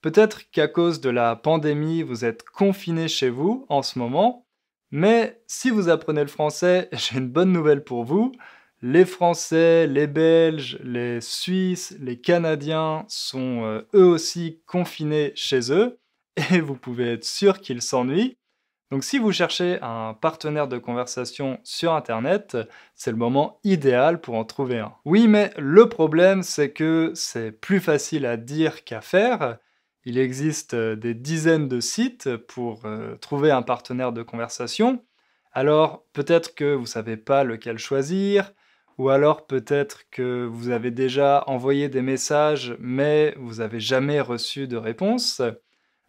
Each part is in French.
Peut-être qu'à cause de la pandémie, vous êtes confiné chez vous en ce moment, mais si vous apprenez le français, j'ai une bonne nouvelle pour vous. Les Français, les Belges, les Suisses, les Canadiens sont euh, eux aussi confinés chez eux et vous pouvez être sûr qu'ils s'ennuient. Donc si vous cherchez un partenaire de conversation sur Internet, c'est le moment idéal pour en trouver un. Oui, mais le problème, c'est que c'est plus facile à dire qu'à faire. Il existe euh, des dizaines de sites pour euh, trouver un partenaire de conversation. Alors peut-être que vous ne savez pas lequel choisir, ou alors peut-être que vous avez déjà envoyé des messages mais vous n'avez jamais reçu de réponse.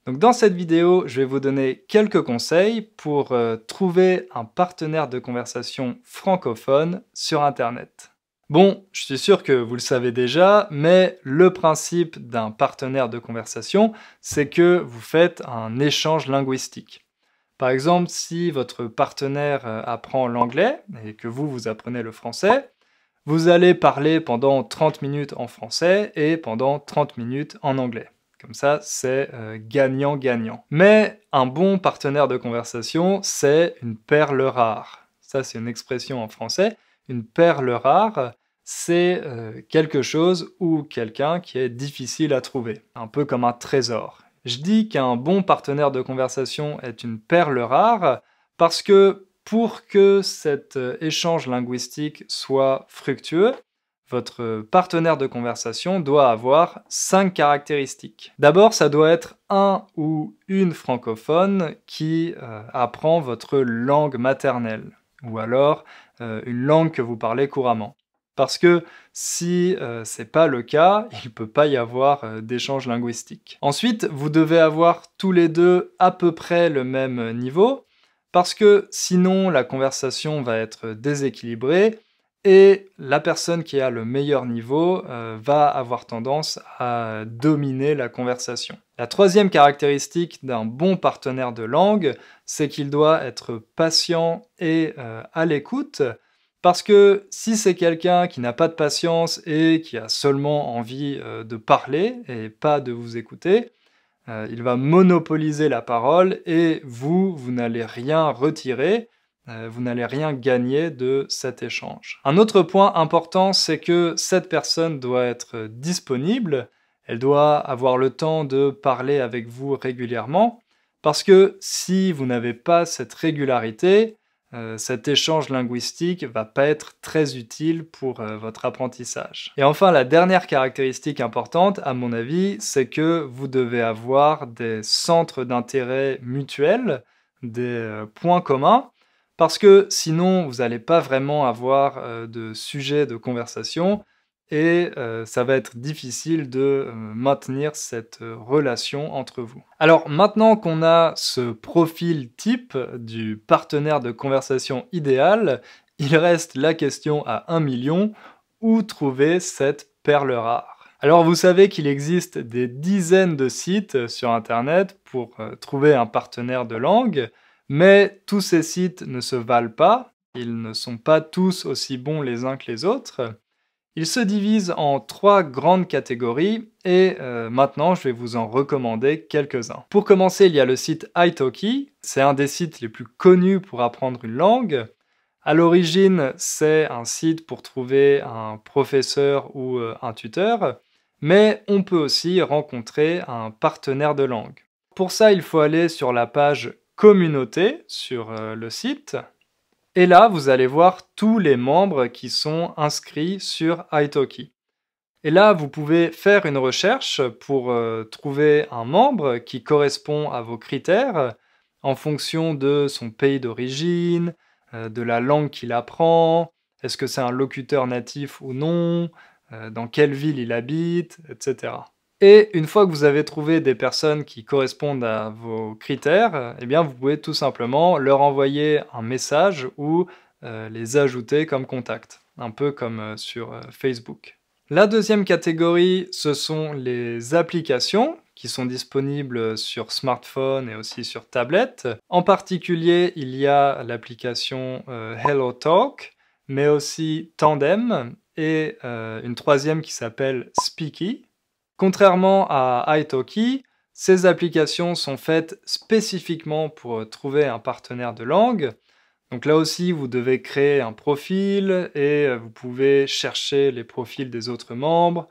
Donc dans cette vidéo, je vais vous donner quelques conseils pour euh, trouver un partenaire de conversation francophone sur Internet. Bon, je suis sûr que vous le savez déjà, mais le principe d'un partenaire de conversation, c'est que vous faites un échange linguistique. Par exemple, si votre partenaire euh, apprend l'anglais et que vous, vous apprenez le français, vous allez parler pendant 30 minutes en français et pendant 30 minutes en anglais. Comme ça, c'est euh, gagnant-gagnant. Mais un bon partenaire de conversation, c'est une perle rare. Ça, c'est une expression en français une perle rare, c'est euh, quelque chose ou quelqu'un qui est difficile à trouver, un peu comme un trésor. Je dis qu'un bon partenaire de conversation est une perle rare parce que pour que cet euh, échange linguistique soit fructueux, votre partenaire de conversation doit avoir cinq caractéristiques. D'abord, ça doit être un ou une francophone qui euh, apprend votre langue maternelle, ou alors une langue que vous parlez couramment. Parce que si ce euh, c'est pas le cas, il peut pas y avoir euh, d'échange linguistique. Ensuite, vous devez avoir tous les deux à peu près le même niveau, parce que sinon la conversation va être déséquilibrée et la personne qui a le meilleur niveau euh, va avoir tendance à dominer la conversation. La troisième caractéristique d'un bon partenaire de langue, c'est qu'il doit être patient et à l'écoute parce que si c'est quelqu'un qui n'a pas de patience et qui a seulement envie euh, de parler et pas de vous écouter, euh, il va monopoliser la parole et vous, vous n'allez rien retirer, euh, vous n'allez rien gagner de cet échange. Un autre point important, c'est que cette personne doit être disponible, elle doit avoir le temps de parler avec vous régulièrement, parce que si vous n'avez pas cette régularité, euh, cet échange linguistique va pas être très utile pour euh, votre apprentissage. Et enfin, la dernière caractéristique importante, à mon avis, c'est que vous devez avoir des centres d'intérêt mutuels, des euh, points communs, parce que sinon, vous n'allez pas vraiment avoir de sujet de conversation, et euh, ça va être difficile de euh, maintenir cette euh, relation entre vous. Alors maintenant qu'on a ce profil type du partenaire de conversation idéal, il reste la question à 1 million, où trouver cette perle rare alors vous savez qu'il existe des dizaines de sites sur Internet pour trouver un partenaire de langue, mais tous ces sites ne se valent pas, ils ne sont pas tous aussi bons les uns que les autres. Il se divise en trois grandes catégories et euh, maintenant je vais vous en recommander quelques-uns. Pour commencer, il y a le site Italki, c'est un des sites les plus connus pour apprendre une langue. À l'origine, c'est un site pour trouver un professeur ou euh, un tuteur, mais on peut aussi rencontrer un partenaire de langue. Pour ça, il faut aller sur la page communauté sur euh, le site et là, vous allez voir tous les membres qui sont inscrits sur Italki. Et là, vous pouvez faire une recherche pour euh, trouver un membre qui correspond à vos critères en fonction de son pays d'origine, euh, de la langue qu'il apprend, est-ce que c'est un locuteur natif ou non, euh, dans quelle ville il habite, etc. Et une fois que vous avez trouvé des personnes qui correspondent à vos critères, eh bien vous pouvez tout simplement leur envoyer un message ou euh, les ajouter comme contact un peu comme euh, sur euh, Facebook. La deuxième catégorie, ce sont les applications qui sont disponibles sur smartphone et aussi sur tablette. En particulier, il y a l'application HelloTalk, mais aussi Tandem et une troisième qui s'appelle Speaky, Contrairement à Italki, ces applications sont faites spécifiquement pour euh, trouver un partenaire de langue. Donc là aussi, vous devez créer un profil et euh, vous pouvez chercher les profils des autres membres.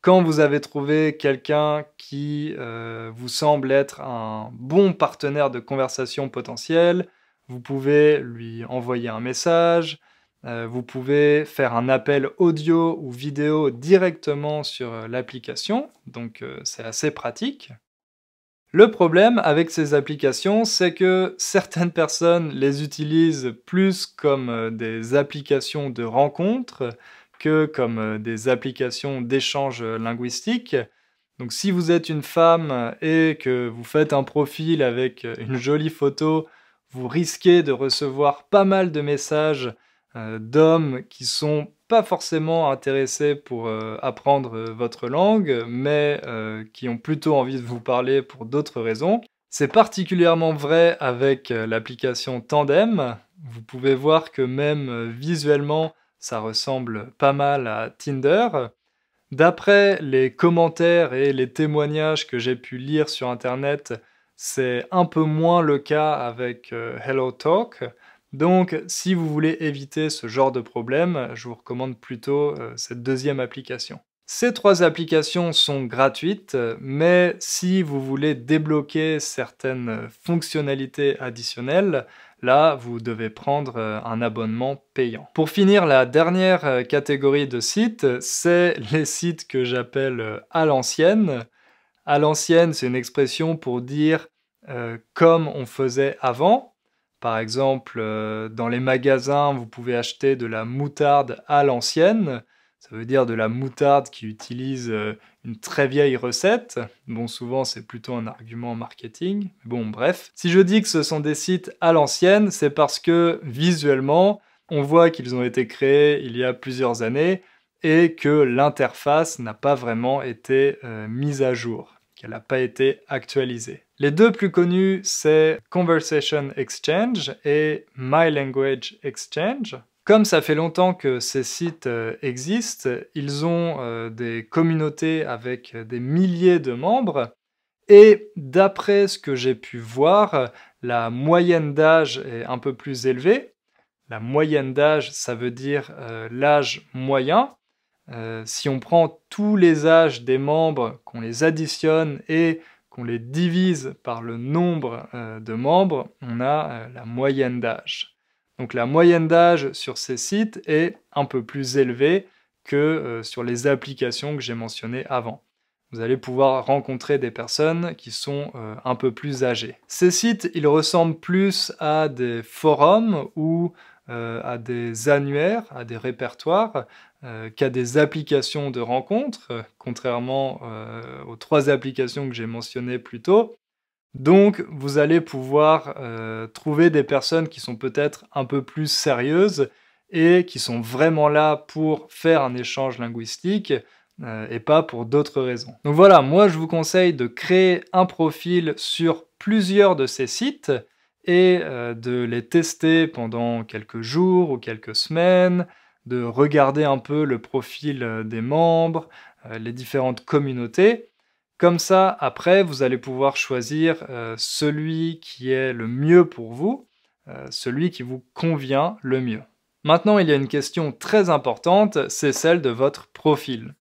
Quand vous avez trouvé quelqu'un qui euh, vous semble être un bon partenaire de conversation potentiel, vous pouvez lui envoyer un message, euh, vous pouvez faire un appel audio ou vidéo directement sur euh, l'application, donc euh, c'est assez pratique. Le problème avec ces applications, c'est que certaines personnes les utilisent plus comme des applications de rencontres que comme des applications d'échange linguistique. Donc si vous êtes une femme et que vous faites un profil avec une jolie photo, vous risquez de recevoir pas mal de messages euh, d'hommes qui sont pas forcément intéressés pour euh, apprendre euh, votre langue, mais qui ont plutôt envie de vous parler pour d'autres raisons. C'est particulièrement vrai avec l'application Tandem. Vous pouvez voir que même visuellement, ça ressemble pas mal à Tinder. D'après les commentaires et les témoignages que j'ai pu lire sur Internet, c'est un peu moins le cas avec HelloTalk. Donc, si vous voulez éviter ce genre de problème, je vous recommande plutôt euh, cette deuxième application. Ces trois applications sont gratuites, mais si vous voulez débloquer certaines fonctionnalités additionnelles, là, vous devez prendre euh, un abonnement payant. Pour finir, la dernière euh, catégorie de sites, c'est les sites que j'appelle à l'ancienne. À l'ancienne, c'est une expression pour dire comme on faisait avant, par exemple, euh, dans les magasins, vous pouvez acheter de la moutarde à l'ancienne. Ça veut dire de la moutarde qui utilise euh, une très vieille recette. Bon, souvent, c'est plutôt un argument marketing. Bon, bref. Si je dis que ce sont des sites à l'ancienne, c'est parce que visuellement, on voit qu'ils ont été créés il y a plusieurs années et que l'interface n'a pas vraiment été euh, mise à jour, qu'elle n'a pas été actualisée. Les deux plus connus, c'est Conversation Exchange et My Language Exchange. Comme ça fait longtemps que ces sites euh, existent, ils ont euh, des communautés avec des milliers de membres. Et d'après ce que j'ai pu voir, la moyenne d'âge est un peu plus élevée. La moyenne d'âge, ça veut dire euh, l'âge moyen. si on prend tous les âges des membres, qu'on les additionne et qu'on les divise par le nombre euh, de membres, on a euh, la moyenne d'âge. Donc la moyenne d'âge sur ces sites est un peu plus élevée que euh, sur les applications que j'ai mentionnées avant. Vous allez pouvoir rencontrer des personnes qui sont un peu plus âgées. Ces sites, ils ressemblent plus à des forums ou euh, à des annuaires, à des répertoires, euh, qu'à des applications de rencontres, euh, contrairement aux trois applications que j'ai mentionnées plus tôt. Donc, vous allez pouvoir trouver des personnes qui sont peut-être un peu plus sérieuses et qui sont vraiment là pour faire un échange linguistique et pas pour d'autres raisons. Donc voilà, moi je vous conseille de créer un profil sur plusieurs de ces sites et euh, de les tester pendant quelques jours ou quelques semaines, de regarder un peu le profil euh, des membres, euh, les différentes communautés. Comme ça, après, vous allez pouvoir choisir celui qui est le mieux pour vous, celui qui vous convient le mieux. Maintenant, il y a une question très importante, c'est celle de votre profil.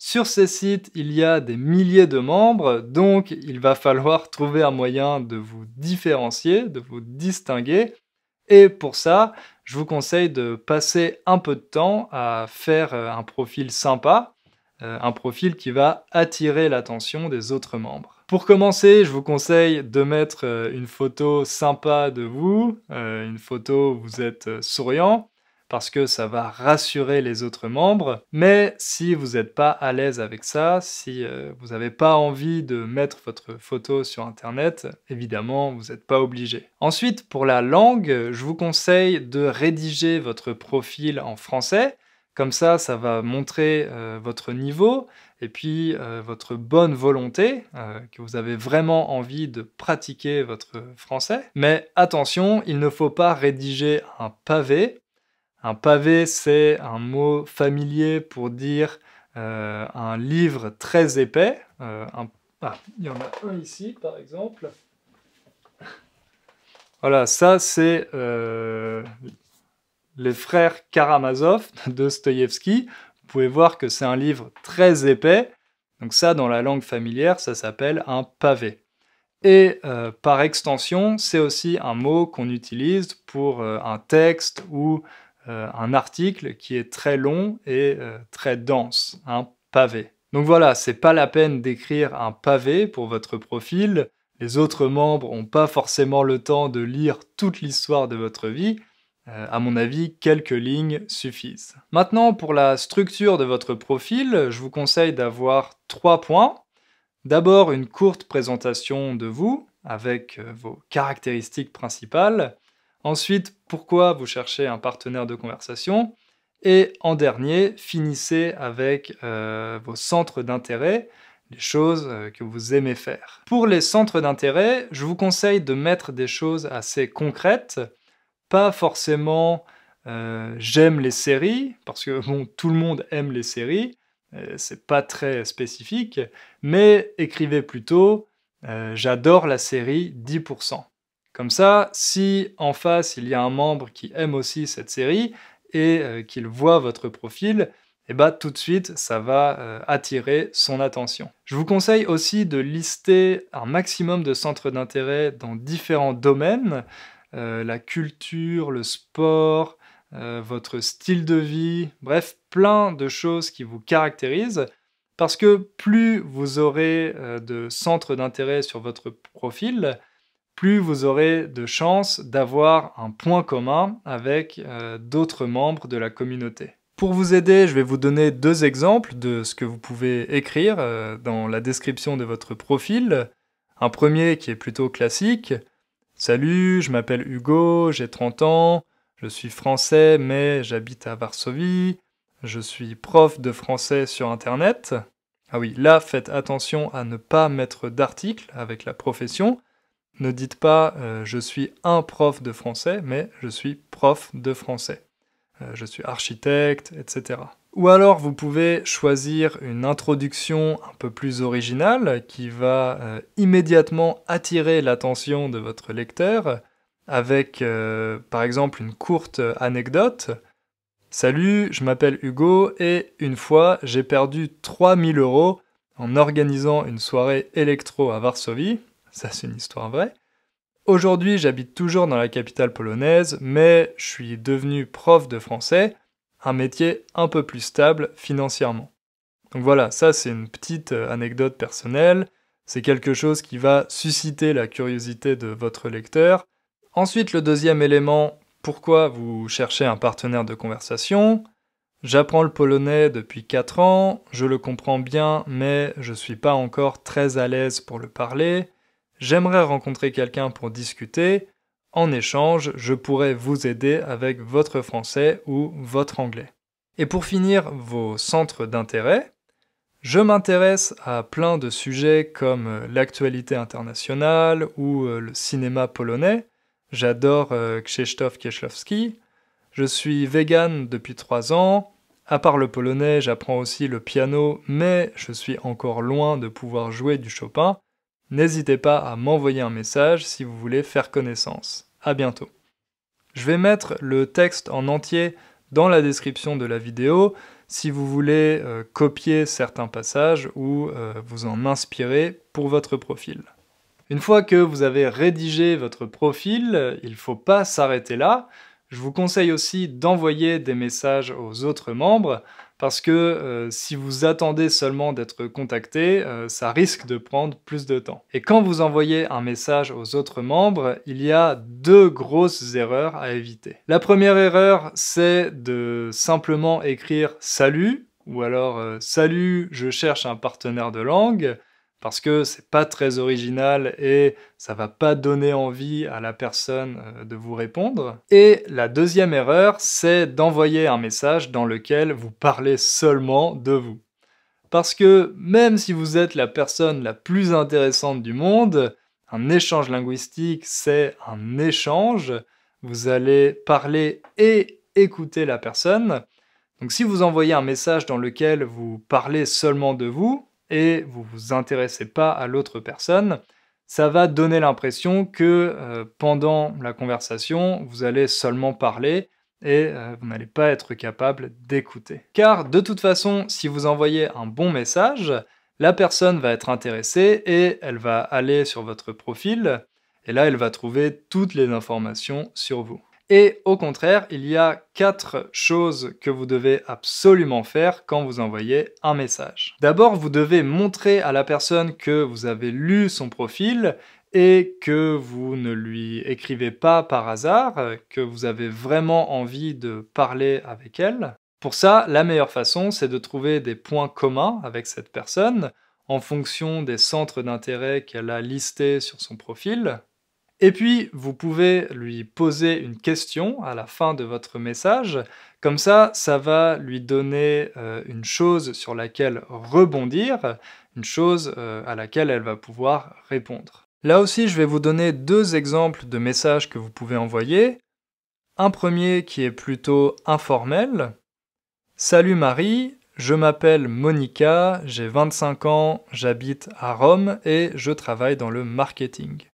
Sur ces sites, il y a des milliers de membres, donc il va falloir trouver un moyen de vous différencier, de vous distinguer. Et pour ça, je vous conseille de passer un peu de temps à faire euh, un profil sympa, euh, un profil qui va attirer l'attention des autres membres. Pour commencer, je vous conseille de mettre euh, une photo sympa de vous, une photo où vous êtes souriant, parce que ça va rassurer les autres membres. Mais si vous n'êtes pas à l'aise avec ça, si euh, vous n'avez pas envie de mettre votre photo sur Internet, évidemment, vous n'êtes pas obligé. Ensuite, pour la langue, je vous conseille de rédiger votre profil en français. Comme ça, ça va montrer euh, votre niveau et puis euh, votre bonne volonté, que vous avez vraiment envie de pratiquer votre français. Mais attention, il ne faut pas rédiger un pavé un pavé, c'est un mot familier pour dire euh, un livre très épais. Euh, ah, il y en a un ici, par exemple. Voilà, ça, c'est euh, les frères Karamazov de Dostoïevski. Vous pouvez voir que c'est un livre très épais. Donc ça, dans la langue familière, ça s'appelle un pavé. Et par extension, c'est aussi un mot qu'on utilise pour un texte ou euh, un article qui est très long et euh, très dense, un pavé. Donc voilà, c'est pas la peine d'écrire un pavé pour votre profil. Les autres membres n'ont pas forcément le temps de lire toute l'histoire de votre vie. Euh, à mon avis, quelques lignes suffisent. Maintenant, pour la structure de votre profil, je vous conseille d'avoir trois points. D'abord, une courte présentation de vous avec vos caractéristiques principales. Ensuite, pourquoi vous cherchez un partenaire de conversation. Et en dernier, finissez avec euh, vos centres d'intérêt, les choses euh, que vous aimez faire. Pour les centres d'intérêt, je vous conseille de mettre des choses assez concrètes, pas forcément euh, j'aime les séries, parce que bon, tout le monde aime les séries, c'est pas très spécifique, mais écrivez plutôt j'adore la série 10%. Comme ça, si en face il y a un membre qui aime aussi cette série et euh, qu'il voit votre profil, eh ben, tout de suite ça va euh, attirer son attention. Je vous conseille aussi de lister un maximum de centres d'intérêt dans différents domaines, euh, la culture, le sport, votre style de vie, bref, plein de choses qui vous caractérisent. Parce que plus vous aurez de centres d'intérêt sur votre profil, plus vous aurez de chances d'avoir un point commun avec euh, d'autres membres de la communauté. Pour vous aider, je vais vous donner deux exemples de ce que vous pouvez écrire euh, dans la description de votre profil. Un premier qui est plutôt classique. Salut, je m'appelle Hugo, j'ai 30 ans, je suis français mais j'habite à Varsovie, je suis prof de français sur Internet. Ah oui, là, faites attention à ne pas mettre d'article avec la profession, ne dites pas euh, je suis un prof de français, mais je suis prof de français. Euh, je suis architecte, etc. Ou alors vous pouvez choisir une introduction un peu plus originale qui va euh, immédiatement attirer l'attention de votre lecteur avec par exemple une courte anecdote. Salut, je m'appelle Hugo et une fois j'ai perdu 3000 euros en organisant une soirée électro à Varsovie ça c'est une histoire vraie. Aujourd'hui, j'habite toujours dans la capitale polonaise, mais je suis devenu prof de français, un métier un peu plus stable financièrement. Donc voilà, ça c'est une petite euh, anecdote personnelle, c'est quelque chose qui va susciter la curiosité de votre lecteur. Ensuite, le deuxième élément, pourquoi vous cherchez un partenaire de conversation J'apprends le polonais depuis 4 ans, je le comprends bien, mais je ne suis pas encore très à l'aise pour le parler. J'aimerais rencontrer quelqu'un pour discuter. En échange, je pourrais vous aider avec votre français ou votre anglais. Et pour finir, vos centres d'intérêt. Je m'intéresse à plein de sujets comme euh, l'actualité internationale ou euh, le cinéma polonais. J'adore euh, Krzysztof Kieślowski. Je suis végane depuis trois ans. À part le polonais, j'apprends aussi le piano, mais je suis encore loin de pouvoir jouer du Chopin. N'hésitez pas à m'envoyer un message si vous voulez faire connaissance. À bientôt. Je vais mettre le texte en entier dans la description de la vidéo si vous voulez euh, copier certains passages ou euh, vous en inspirer pour votre profil. Une fois que vous avez rédigé votre profil, il ne faut pas s'arrêter là. Je vous conseille aussi d'envoyer des messages aux autres membres parce que euh, si vous attendez seulement d'être contacté, euh, ça risque de prendre plus de temps. Et quand vous envoyez un message aux autres membres, il y a deux grosses erreurs à éviter. La première erreur, c'est de simplement écrire salut ou alors euh, salut, je cherche un partenaire de langue parce que c'est pas très original et ça va pas donner envie à la personne euh, de vous répondre. Et la deuxième erreur, c'est d'envoyer un message dans lequel vous parlez seulement de vous. Parce que même si vous êtes la personne la plus intéressante du monde, un échange linguistique, c'est un échange. Vous allez parler et écouter la personne. Donc si vous envoyez un message dans lequel vous parlez seulement de vous, et vous vous intéressez pas à l'autre personne, ça va donner l'impression que euh, pendant la conversation, vous allez seulement parler et euh, vous n'allez pas être capable d'écouter. Car de toute façon, si vous envoyez un bon message, la personne va être intéressée et elle va aller sur votre profil et là, elle va trouver toutes les informations sur vous. Et au contraire, il y a quatre choses que vous devez absolument faire quand vous envoyez un message. D'abord, vous devez montrer à la personne que vous avez lu son profil et que vous ne lui écrivez pas par hasard, que vous avez vraiment envie de parler avec elle. Pour ça, la meilleure façon, c'est de trouver des points communs avec cette personne en fonction des centres d'intérêt qu'elle a listés sur son profil. Et puis, vous pouvez lui poser une question à la fin de votre message. Comme ça, ça va lui donner euh, une chose sur laquelle rebondir, une chose euh, à laquelle elle va pouvoir répondre. Là aussi, je vais vous donner deux exemples de messages que vous pouvez envoyer. Un premier qui est plutôt informel. Salut Marie, je m'appelle Monica, j'ai 25 ans, j'habite à Rome et je travaille dans le marketing.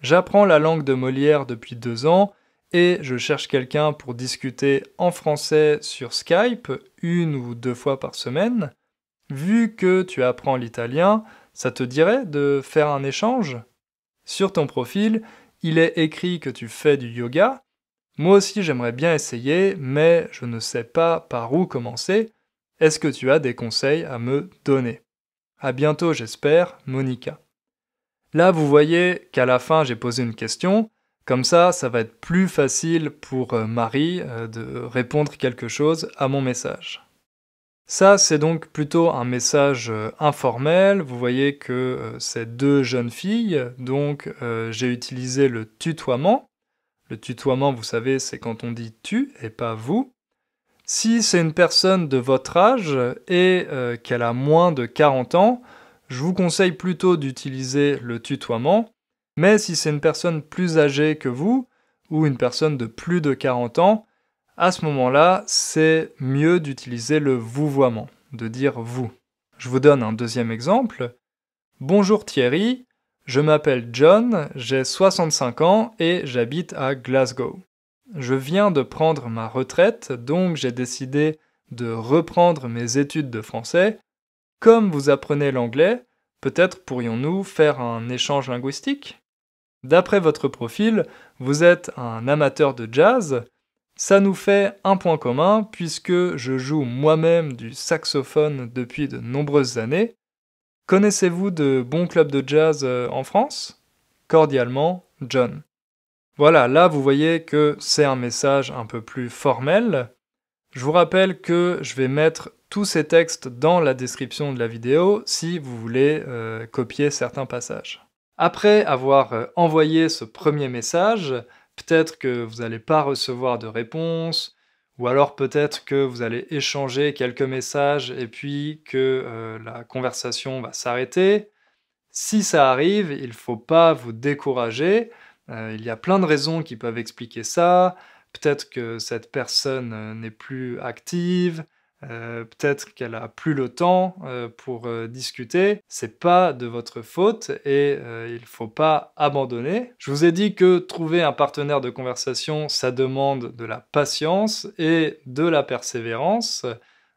J'apprends la langue de Molière depuis deux ans et je cherche quelqu'un pour discuter en français sur Skype une ou deux fois par semaine. Vu que tu apprends l'italien, ça te dirait de faire un échange Sur ton profil, il est écrit que tu fais du yoga. Moi aussi j'aimerais bien essayer, mais je ne sais pas par où commencer. Est-ce que tu as des conseils à me donner À bientôt j'espère, Monica. Là, vous voyez qu'à la fin, j'ai posé une question. Comme ça, ça va être plus facile pour euh, Marie euh, de répondre quelque chose à mon message. Ça, c'est donc plutôt un message euh, informel. Vous voyez que c'est deux jeunes filles, donc j'ai utilisé le tutoiement. Le tutoiement, vous savez, c'est quand on dit tu et pas vous. Si c'est une personne de votre âge et qu'elle a moins de 40 ans, je vous conseille plutôt d'utiliser le tutoiement, mais si c'est une personne plus âgée que vous, ou une personne de plus de 40 ans, à ce moment-là, c'est mieux d'utiliser le vouvoiement, de dire vous. Je vous donne un deuxième exemple. Bonjour Thierry, je m'appelle John, j'ai 65 ans et j'habite à Glasgow. Je viens de prendre ma retraite, donc j'ai décidé de reprendre mes études de français comme vous apprenez l'anglais, peut-être pourrions-nous faire un échange linguistique D'après votre profil, vous êtes un amateur de jazz. Ça nous fait un point commun puisque je joue moi-même du saxophone depuis de nombreuses années. Connaissez-vous de bons clubs de jazz euh, en France Cordialement, John. Voilà, là vous voyez que c'est un message un peu plus formel, je vous rappelle que je vais mettre tous ces textes dans la description de la vidéo si vous voulez euh, copier certains passages. Après avoir euh, envoyé ce premier message, peut-être que vous n'allez pas recevoir de réponse, ou alors peut-être que vous allez échanger quelques messages et puis que euh, la conversation va s'arrêter. Si ça arrive, il ne faut pas vous décourager. il y a plein de raisons qui peuvent expliquer ça. Peut-être que cette personne euh, n'est plus active, euh, peut-être qu'elle a plus le temps euh, pour discuter. C'est pas de votre faute et il faut pas abandonner. Je vous ai dit que trouver un partenaire de conversation, ça demande de la patience et de la persévérance.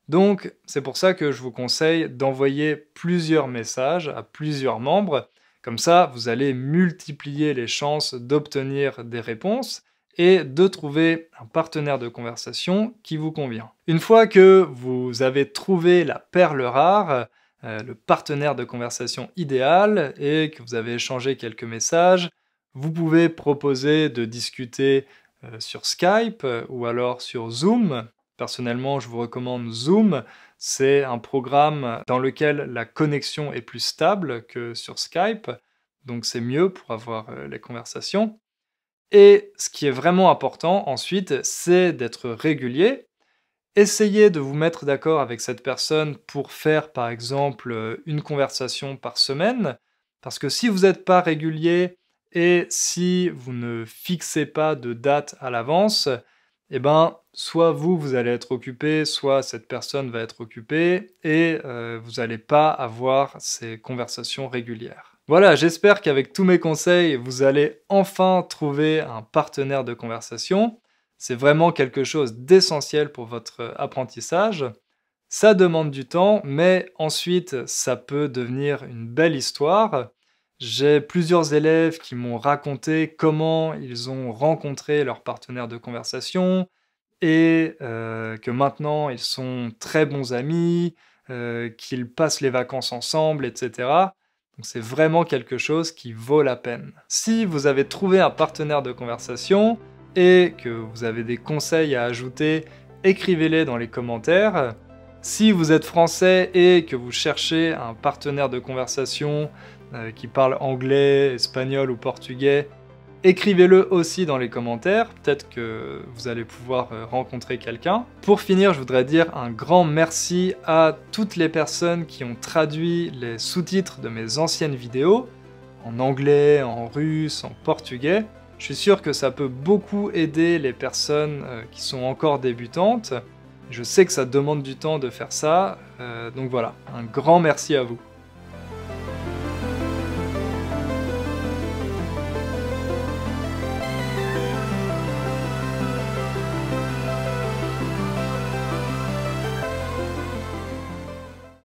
Donc, c'est pour ça que je vous conseille d'envoyer plusieurs messages à plusieurs membres. Comme ça, vous allez multiplier les chances d'obtenir des réponses et de trouver un partenaire de conversation qui vous convient. Une fois que vous avez trouvé la perle rare, euh, le partenaire de conversation idéal et que vous avez échangé quelques messages, vous pouvez proposer de discuter euh, sur Skype euh, ou alors sur Zoom. Personnellement, je vous recommande Zoom. C'est un programme dans lequel la connexion est plus stable que sur Skype, donc c'est mieux pour avoir les conversations. Et ce qui est vraiment important ensuite, c'est d'être régulier. Essayez de vous mettre d'accord avec cette personne pour faire par exemple une conversation par semaine, parce que si vous n'êtes pas régulier et si vous ne fixez pas de date à l'avance, eh ben, soit vous, vous allez être occupé, soit cette personne va être occupée et euh, vous n'allez pas avoir ces conversations régulières. Voilà, j'espère qu'avec tous mes conseils, vous allez enfin trouver un partenaire de conversation. C'est vraiment quelque chose d'essentiel pour votre apprentissage. Ça demande du temps, mais ensuite, ça peut devenir une belle histoire. J'ai plusieurs élèves qui m'ont raconté comment ils ont rencontré leur partenaire de conversation et euh, que maintenant ils sont très bons amis, euh, qu'ils passent les vacances ensemble, etc c'est vraiment quelque chose qui vaut la peine. Si vous avez trouvé un partenaire de conversation et que vous avez des conseils à ajouter, écrivez-les dans les commentaires. Si vous êtes français et que vous cherchez un partenaire de conversation euh, qui parle anglais, espagnol ou portugais, Écrivez-le aussi dans les commentaires, peut-être que vous allez pouvoir euh, rencontrer quelqu'un. Pour finir, je voudrais dire un grand merci à toutes les personnes qui ont traduit les sous-titres de mes anciennes vidéos, en anglais, en russe, en portugais. Je suis sûr que ça peut beaucoup aider les personnes euh, qui sont encore débutantes. Je sais que ça demande du temps de faire ça, euh, donc voilà, un grand merci à vous.